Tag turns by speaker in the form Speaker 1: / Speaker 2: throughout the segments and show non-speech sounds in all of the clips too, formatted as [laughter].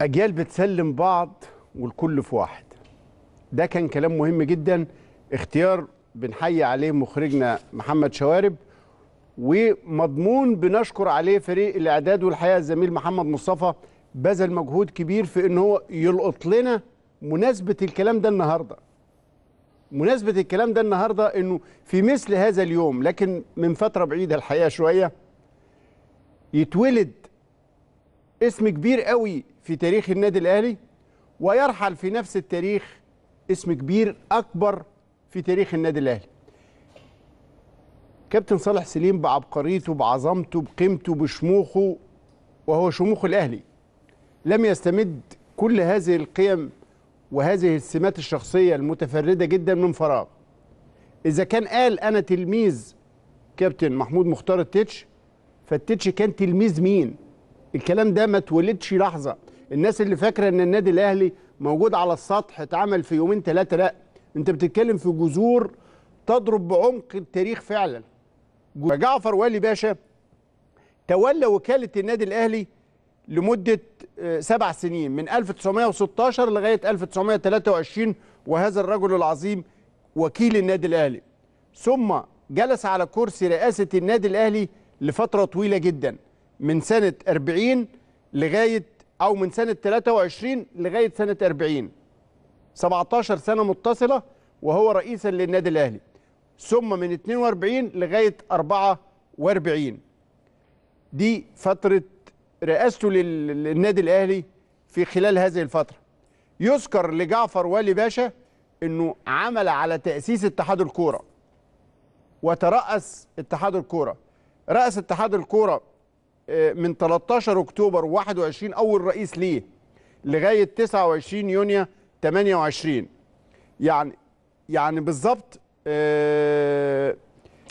Speaker 1: أجيال بتسلم بعض والكل في واحد ده كان كلام مهم جدا اختيار بنحيي عليه مخرجنا محمد شوارب ومضمون بنشكر عليه فريق الإعداد والحقيقة الزميل محمد مصطفى بذل مجهود كبير في ان هو يلقط لنا مناسبة الكلام ده النهارده مناسبة الكلام ده النهارده انه في مثل هذا اليوم لكن من فترة بعيدة الحقيقة شوية يتولد اسم كبير قوي في تاريخ النادي الاهلي ويرحل في نفس التاريخ اسم كبير اكبر في تاريخ النادي الاهلي كابتن صالح سليم بعبقريته بعظمته بقيمته بشموخه وهو شموخ الاهلي لم يستمد كل هذه القيم وهذه السمات الشخصيه المتفرده جدا من فراغ اذا كان قال انا تلميذ كابتن محمود مختار التتش فالتتش كان تلميذ مين الكلام ده ما اتولدش لحظه الناس اللي فاكره ان النادي الاهلي موجود على السطح اتعمل في يومين ثلاثه لا انت بتتكلم في جذور تضرب بعمق التاريخ فعلا جعفر والي باشا تولى وكاله النادي الاهلي لمده آه، سبع سنين من 1916 لغايه 1923 وهذا الرجل العظيم وكيل النادي الاهلي ثم جلس على كرسي رئاسه النادي الاهلي لفتره طويله جدا من سنة 40 لغاية أو من سنة 23 لغاية سنة 40 17 سنة متصلة وهو رئيسا للنادي الأهلي ثم من 42 لغاية 44 دي فترة رئاسته للنادي الأهلي في خلال هذه الفترة يذكر لجعفر والي باشا أنه عمل على تأسيس اتحاد الكورة وترأس اتحاد الكورة رأس اتحاد الكورة آه، من 13 اكتوبر 21 اول رئيس ليه لغايه 29 يونيو 28 يعني يعني بالظبط آه،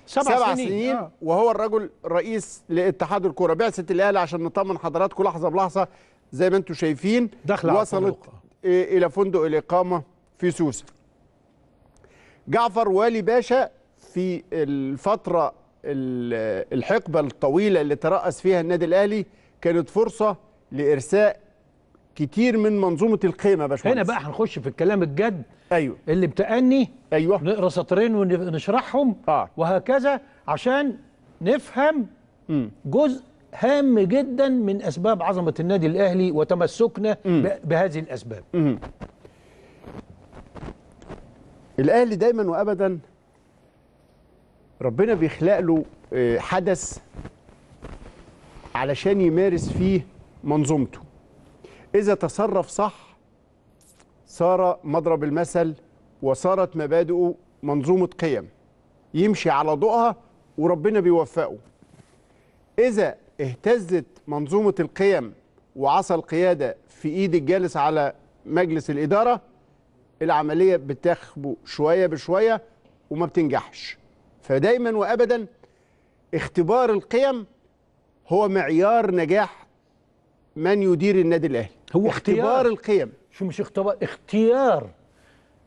Speaker 1: سبع, سبع سنين, سنين آه. وهو الرجل رئيس لاتحاد الكوره بعثه الاهلي عشان نطمن حضراتكم لحظه بلحظه زي ما انتم شايفين دخل وصلت آه، الى فندق الاقامه في سوسه جعفر والي باشا في الفتره الحقبه الطويله اللي ترأس فيها النادي الاهلي كانت فرصه لارساء كتير من منظومه القيمه يا باشمهندس هنا بقى هنخش في الكلام الجد ايوه اللي
Speaker 2: بتأني ايوه نقرا سطرين ونشرحهم آه. وهكذا عشان نفهم م. جزء هام جدا من اسباب عظمه النادي الاهلي وتمسكنا م.
Speaker 1: بهذه الاسباب م. الاهلي دايما وابدا ربنا بيخلق له آه، حدث علشان يمارس فيه منظومته إذا تصرف صح صار مضرب المثل وصارت مبادئه منظومة قيم يمشي على ضوءها وربنا بيوفقه إذا اهتزت منظومة القيم وعصى القيادة في إيد الجالس على مجلس الإدارة العملية بتخبو شوية بشوية وما بتنجحش فدايما وابدا اختبار القيم هو معيار نجاح من يدير النادي الاهلي هو اختيار اختبار القيم شو مش اختبار اختيار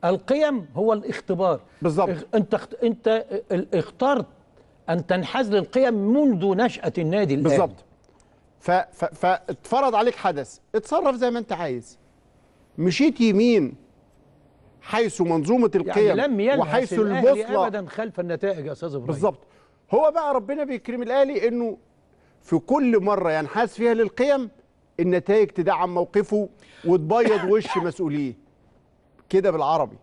Speaker 1: القيم
Speaker 2: هو الاختبار بالظبط انت اخت... انت اخترت ان تنحاز للقيم
Speaker 1: منذ نشاه النادي الاهلي بالظبط ف... ف... فاتفرض عليك حدث اتصرف زي ما انت عايز مشيت يمين حيث منظومه يعني القيم يعني لم يلهث وحيث البوصله ابدا خلف
Speaker 2: النتائج يا استاذ ابراهيم
Speaker 1: بالظبط هو بقى ربنا بيكرم الاهلي انه في كل مره ينحاز فيها للقيم النتائج تدعم موقفه وتبيض [laughs] وش مسؤوليه كده بالعربي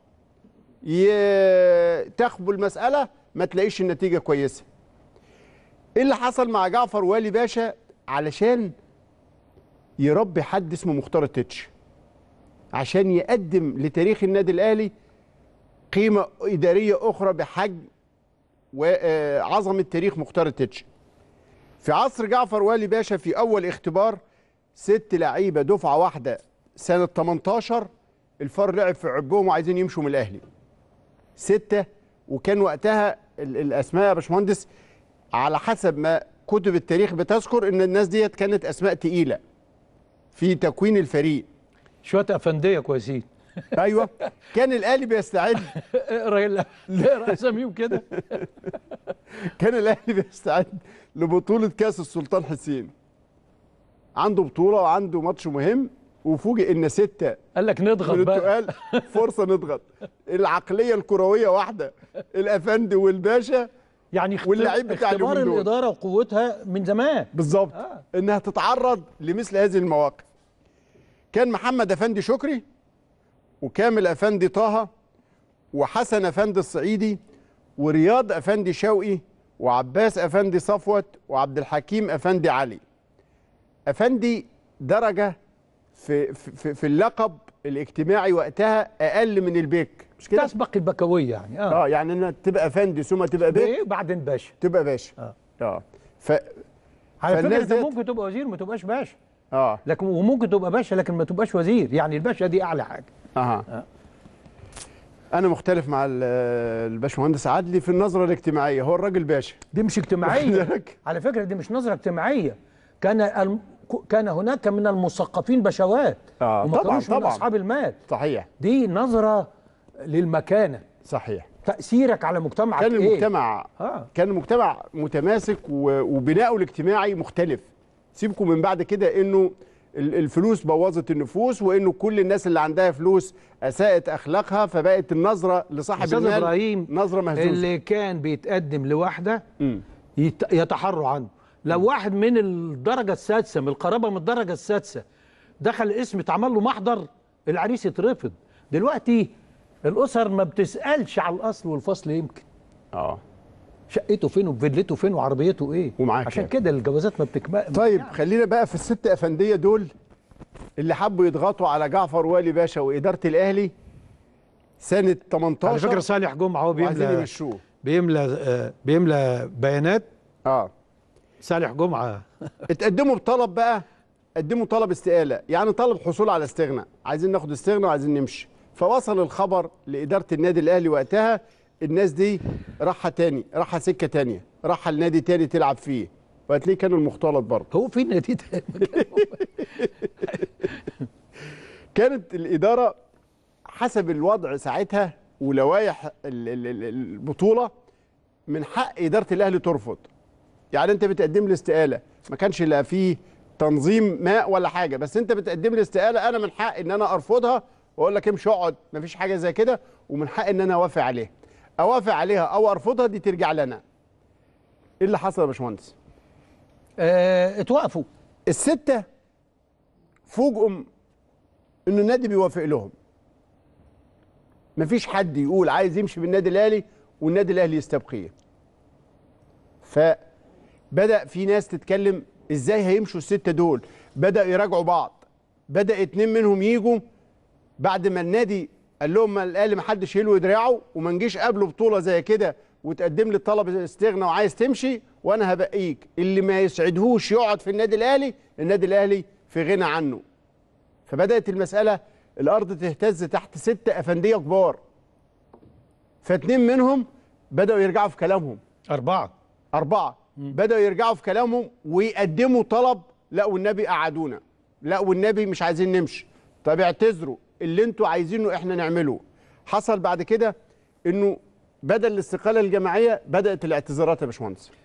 Speaker 1: تخبو المساله ما تلاقيش النتيجه كويسه ايه اللي حصل مع جعفر والي باشا علشان يربي حد اسمه مختار التتش عشان يقدم لتاريخ النادي الاهلي قيمه اداريه اخرى بحجم وعظمه آه، تاريخ مختار التتش في عصر جعفر والي باشا في اول اختبار ست لعيبه دفعه واحده سنه 18 الفار لعب في عبهم وعايزين يمشوا من الاهلي سته وكان وقتها الاسماء يا باشمهندس على حسب ما كتب التاريخ بتذكر ان الناس ديت كانت اسماء تقيله في تكوين الفريق شويه افنديه كويسين [laughs] ايوه كان الاهلي بيستعد اقرا [laughs] اساميهم [laughs] كده كان الاهلي بيستعد لبطوله كاس السلطان حسين عنده بطوله وعنده ماتش مهم وفوجئ ان سته قال لك نضغط بقى فرصه نضغط العقليه الكرويه واحده الافندي والباشا يعني واللعيب بتاع اختبار الاداره وقوتها من زمان بالظبط آه. انها تتعرض لمثل هذه المواقف كان محمد افندي شكري وكامل افندي طه وحسن افندي الصعيدي ورياض افندي شوقي وعباس افندي صفوت وعبد الحكيم افندي علي افندي درجه في في, في اللقب الاجتماعي وقتها اقل من البيك مش كده تسبق البكويه يعني اه, آه يعني انك تبقى افندي ثم تبقى بيك ايه وبعدين باشا تبقى باشا اه اه ف على فكره انت ممكن
Speaker 2: تبقى وزير ما تبقاش باشا اه لكن وممكن تبقى باشا لكن ما تبقاش وزير يعني الباشا دي اعلى حاجه اها آه.
Speaker 1: انا مختلف مع الباشمهندس عدلي في النظره الاجتماعيه هو الراجل باشا دي مش اجتماعيه على فكره دي مش نظره
Speaker 2: اجتماعيه كان الم... كان هناك من المثقفين بشوات آه طبعا من طبعا اصحاب المال صحيح دي نظره للمكانه
Speaker 1: صحيح تاثيرك على مجتمعك كان إيه؟ المجتمع إيه؟ آه. كان المجتمع متماسك وبناؤه الاجتماعي مختلف سيبكم من بعد كده انه الفلوس بوظت النفوس وانه كل الناس اللي عندها فلوس اساءت اخلاقها فبقت النظره لصاحب المال ابراهيم
Speaker 2: نظره مهزوزه اللي كان بيتقدم لواحده يتحروا عنه لو واحد من الدرجه السادسه من القرابه من الدرجه السادسه دخل اسم اتعمل له محضر العريس يترفض دلوقتي الاسر ما بتسالش على الاصل والفصل يمكن اه شقته فين وفيلته فين وعربيته
Speaker 1: ايه ومعاك عشان يعني. كده الجوازات ما بتكمل طيب يعني. خلينا بقى في الست افنديه دول اللي حبوا يضغطوا على جعفر والي باشا واداره الاهلي سنه 18 على فكره صالح جمعه هو بيملى
Speaker 2: بيملى بيملى بيانات اه
Speaker 1: صالح جمعه [laughs] اتقدموا بطلب بقى قدموا طلب استقاله يعني طلب حصول على استغناء عايزين ناخد استغناء وعايزين نمشي فوصل الخبر لاداره النادي الاهلي وقتها الناس دي راحه تاني راحه سكه تانيه راحه لنادي تاني تلعب فيه وهتلاقيه كان المختلط برضه هو في نادي تاني [laughs] كانت الاداره حسب الوضع ساعتها ولوائح البطوله من حق اداره الاهلي ترفض يعني انت بتقدم لي استقاله ما كانش لا فيه تنظيم ماء ولا حاجه بس انت بتقدم لي استقاله انا من حق ان انا ارفضها واقول لك امشي اقعد ما فيش حاجه زي كده ومن حق ان انا اوافق عليها اوافق عليها او ارفضها دي ترجع لنا ايه اللي حصل يا باشمهندس اه اتوقفوا السته فوجئوا ان النادي بيوافق لهم مفيش حد يقول عايز يمشي بالنادي الاهلي والنادي الاهلي يستبقيه فبدا في ناس تتكلم ازاي هيمشوا السته دول بدا يراجعوا بعض بدا اتنين منهم يجوا بعد ما النادي قال لهم قال لي ما حدش يلوي دراعه وما نجيش قبله بطوله زي كده وتقدم لي الطلب استغنى وعايز تمشي وانا هبقيك اللي ما يسعدهوش يقعد في النادي الاهلي النادي الاهلي في غنى عنه فبدات المساله الارض تهتز تحت ست افنديه كبار فاتنين منهم بداوا يرجعوا في كلامهم اربعه اربعه بداوا يرجعوا في كلامهم ويقدموا طلب لا والنبي قعدونا لا والنبي مش عايزين نمشي طب اعتذروا اللي انتوا عايزينه احنا نعمله حصل بعد كده انه بدل الاستقاله الجماعيه بدات الاعتذارات يا باشمهندس